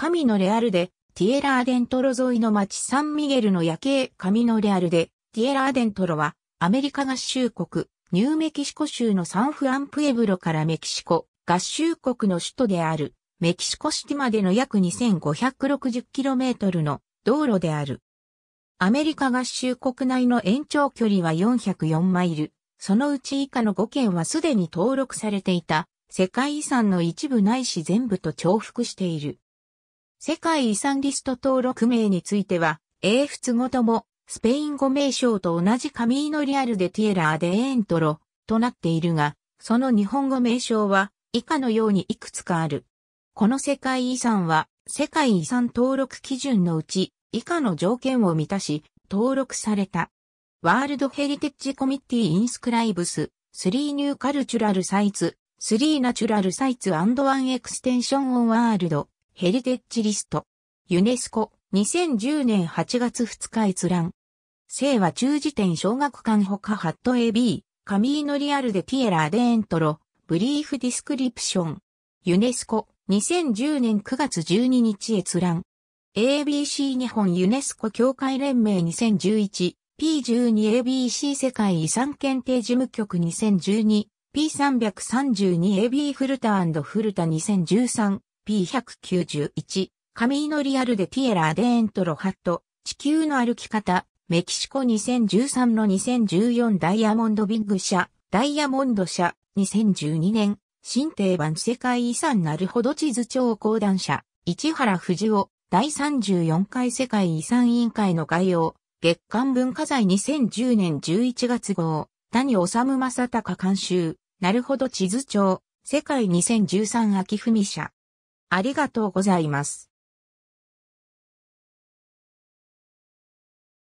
神のレアルで、ティエラーデントロ沿いの町サンミゲルの夜景神のレアルで、ティエラーデントロは、アメリカ合衆国、ニューメキシコ州のサンフアンプエブロからメキシコ、合衆国の首都である、メキシコシティまでの約 2560km の道路である。アメリカ合衆国内の延長距離は404マイル、そのうち以下の5県はすでに登録されていた、世界遺産の一部ないし全部と重複している。世界遺産リスト登録名については、英仏語とも、スペイン語名称と同じカミーノリアルデティエラーデエントロとなっているが、その日本語名称は以下のようにいくつかある。この世界遺産は世界遺産登録基準のうち以下の条件を満たし登録された。ワールドヘリテッジコミッティインスクライブススリーニューカルチュラルサイツーナチュラルサイツンエクステンションオンワールドヘリテッジリスト。ユネスコ、2010年8月2日閲覧。聖和中時点小学館ほかハット AB、カミーノリアルデティエラーデエントロ、ブリーフディスクリプション。ユネスコ、2010年9月12日閲覧。ABC 日本ユネスコ協会連盟 2011P12ABC 世界遺産検定事務局 2012P332AB フルタフルタ2013 P191、カミのリアルでティエラーデエントロハット、地球の歩き方、メキシコ2013の2014ダイヤモンドビッグ社、ダイヤモンド社、2012年、新定番世界遺産なるほど地図庁講談社、市原藤夫、第34回世界遺産委員会の概要、月刊文化財2010年11月号、谷治正隆監修、なるほど地図庁。世界2013秋文社、ありがとうございます。